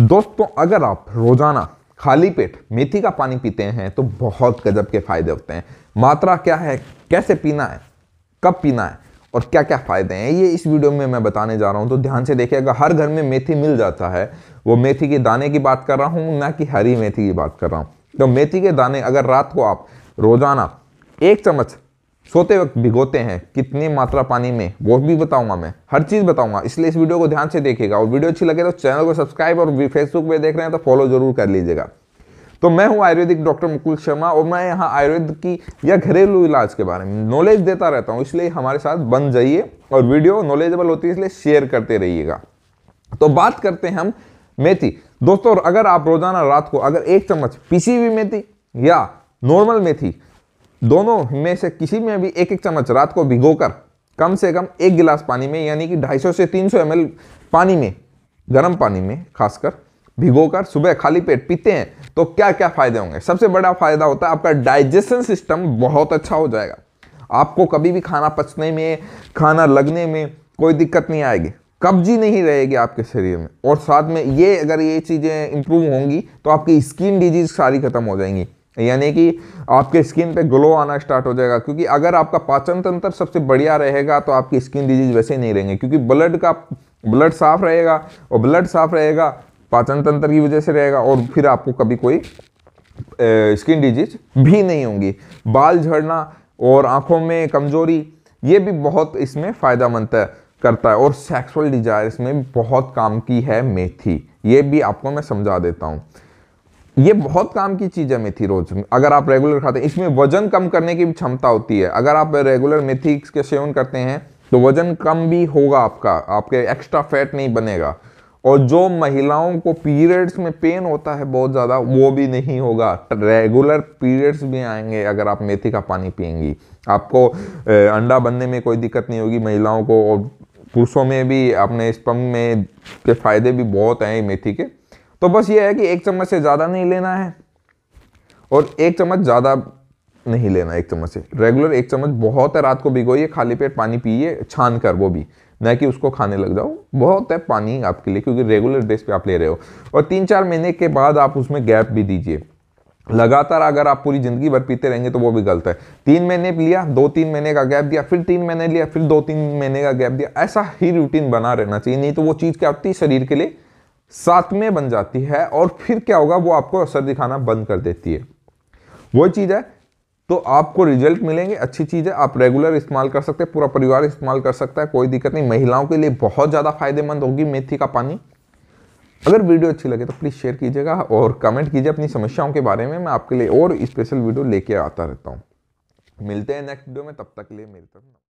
दोस्तों अगर आप रोजाना खाली पेट मेथी का पानी पीते हैं तो बहुत गजब के फायदे होते हैं मात्रा क्या है कैसे पीना है कब पीना है और क्या क्या फ़ायदे हैं ये इस वीडियो में मैं बताने जा रहा हूँ तो ध्यान से देखिएगा हर घर में मेथी मिल जाता है वो मेथी के दाने की बात कर रहा हूँ ना कि हरी मेथी की बात कर रहा हूँ तो मेथी के दाने अगर रात को आप रोज़ाना एक चम्मच सोते वक्त भिगोते हैं कितनी मात्रा पानी में वो भी बताऊंगा मैं हर चीज़ बताऊंगा इसलिए इस वीडियो को ध्यान से देखिएगा और वीडियो अच्छी लगे तो चैनल को सब्सक्राइब और फेसबुक पर देख रहे हैं तो फॉलो जरूर कर लीजिएगा तो मैं हूँ आयुर्वेदिक डॉक्टर मुकुल शर्मा और मैं यहाँ आयुर्वेद की या घरेलू इलाज के बारे में नॉलेज देता रहता हूँ इसलिए हमारे साथ बन जाइए और वीडियो नॉलेजेबल होती है इसलिए शेयर करते रहिएगा तो बात करते हैं हम मेथी दोस्तों अगर आप रोजाना रात को अगर एक चम्मच पीसी हुई मेथी या नॉर्मल मेथी दोनों में से किसी में भी एक एक चम्मच रात को भिगोकर कम से कम एक गिलास पानी में यानी कि 250 से 300 सौ पानी में गर्म पानी में खासकर भिगोकर सुबह खाली पेट पीते हैं तो क्या क्या फ़ायदे होंगे सबसे बड़ा फ़ायदा होता है आपका डाइजेशन सिस्टम बहुत अच्छा हो जाएगा आपको कभी भी खाना पचने में खाना लगने में कोई दिक्कत नहीं आएगी कब्जी नहीं रहेगी आपके शरीर में और साथ में ये अगर ये चीज़ें इम्प्रूव होंगी तो आपकी स्किन डिजीज सारी ख़त्म हो जाएंगी यानी कि आपके स्किन पे ग्लो आना स्टार्ट हो जाएगा क्योंकि अगर आपका पाचन तंत्र सबसे बढ़िया रहेगा तो आपकी स्किन डिजीज वैसे नहीं रहेंगे क्योंकि ब्लड का ब्लड साफ रहेगा और ब्लड साफ रहेगा पाचन तंत्र की वजह से रहेगा और फिर आपको कभी कोई स्किन डिजीज भी नहीं होंगी बाल झड़ना और आँखों में कमजोरी ये भी बहुत इसमें फ़ायदामंद है करता है और सेक्सुअल डिजायर में बहुत काम की है मेथी ये भी आपको मैं समझा देता हूँ ये बहुत काम की चीज़ है मेथी रोज अगर आप रेगुलर खाते हैं इसमें वजन कम करने की भी क्षमता होती है अगर आप रेगुलर मेथी के सेवन करते हैं तो वजन कम भी होगा आपका आपके एक्स्ट्रा फैट नहीं बनेगा और जो महिलाओं को पीरियड्स में पेन होता है बहुत ज़्यादा वो भी नहीं होगा रेगुलर पीरियड्स भी आएंगे अगर आप मेथी का पानी पियेंगी आपको अंडा बनने में कोई दिक्कत नहीं होगी महिलाओं को और पुरुषों में भी अपने स्पम में के फ़ायदे भी बहुत हैं मेथी के तो बस ये है कि एक चम्मच से ज़्यादा नहीं लेना है और एक चम्मच ज़्यादा नहीं लेना एक चम्मच से रेगुलर एक चम्मच बहुत है रात को भिगोइए खाली पेट पानी पीए छान कर वो भी न कि उसको खाने लग जाओ बहुत है पानी आपके लिए क्योंकि रेगुलर बेस पे आप ले रहे हो और तीन चार महीने के बाद आप उसमें गैप भी दीजिए लगातार अगर आप पूरी ज़िंदगी भर पीते रहेंगे तो वो भी गलत है तीन महीने लिया दो तीन महीने का गैप दिया फिर तीन महीने लिया फिर दो तीन महीने का गैप दिया ऐसा ही रूटीन बना रहना चाहिए नहीं तो वो चीज़ क्या होती है शरीर के लिए साथ में बन जाती है और फिर क्या होगा वो आपको असर दिखाना बंद कर देती है वो चीज़ है तो आपको रिजल्ट मिलेंगे अच्छी चीज़ है आप रेगुलर इस्तेमाल कर सकते हैं पूरा परिवार इस्तेमाल कर सकता है कोई दिक्कत नहीं महिलाओं के लिए बहुत ज़्यादा फायदेमंद होगी मेथी का पानी अगर वीडियो अच्छी लगे तो प्लीज़ शेयर कीजिएगा और कमेंट कीजिए अपनी समस्याओं के बारे में मैं आपके लिए और स्पेशल वीडियो लेके आता रहता हूँ मिलते हैं नेक्स्ट वीडियो में तब तक के लिए मेरी तरफ